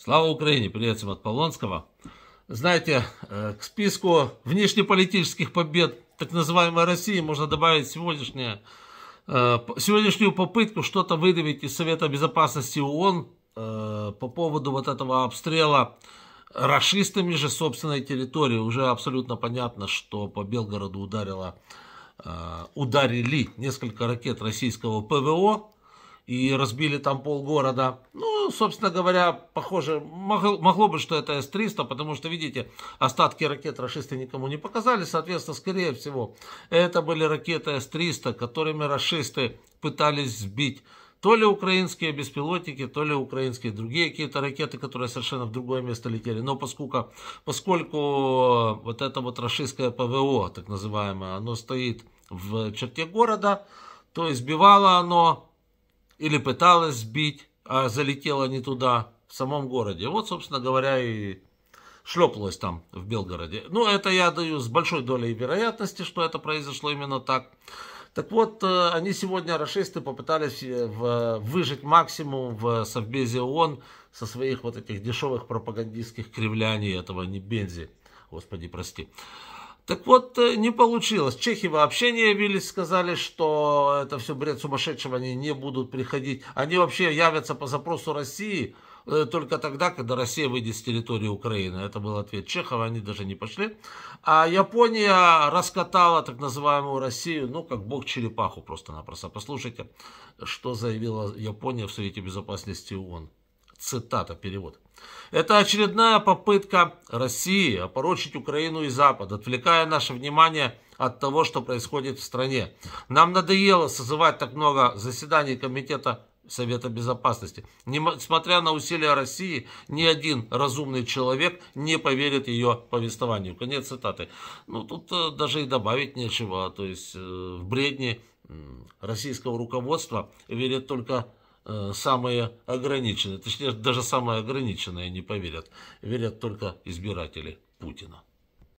Слава Украине! Привет всем от Полонского. Знаете, э, к списку внешнеполитических побед так называемой России можно добавить сегодняшнее, э, сегодняшнюю попытку что-то выдавить из Совета Безопасности ООН э, по поводу вот этого обстрела расистами же собственной территории. Уже абсолютно понятно, что по Белгороду ударило, ударили несколько ракет российского ПВО, и разбили там полгорода. Ну, собственно говоря, похоже, могло, могло бы, что это С-300, потому что, видите, остатки ракет расисты никому не показали. Соответственно, скорее всего, это были ракеты С-300, которыми расисты пытались сбить то ли украинские беспилотники, то ли украинские другие какие-то ракеты, которые совершенно в другое место летели. Но поскольку, поскольку вот это вот российское ПВО, так называемое, оно стоит в черте города, то избивало оно или пыталась сбить, а залетела не туда, в самом городе. Вот, собственно говоря, и шлепнулась там, в Белгороде. Ну, это я даю с большой долей вероятности, что это произошло именно так. Так вот, э, они сегодня, расисты, попытались э, в, выжить максимум в Совбезе ООН со своих вот этих дешевых пропагандистских кривляний этого не бензи. Господи, прости. Так вот, э, не получилось. Чехи вообще не явились, сказали, что это все бред сумасшедшего, они не будут приходить. Они вообще явятся по запросу России э, только тогда, когда Россия выйдет с территории Украины. Это был ответ Чехова, они даже не пошли. А Япония раскатала так называемую Россию, ну, как бог черепаху просто-напросто. Послушайте, что заявила Япония в Совете Безопасности ООН. Цитата, перевод. Это очередная попытка России опорочить Украину и Запад, отвлекая наше внимание от того, что происходит в стране. Нам надоело созывать так много заседаний Комитета Совета Безопасности. Несмотря на усилия России, ни один разумный человек не поверит ее повествованию. Конец цитаты. Ну, тут э, даже и добавить нечего. То есть э, в бредни российского руководства верит только Э, самые ограниченные, точнее даже самые ограниченные не поверят, верят только избиратели Путина.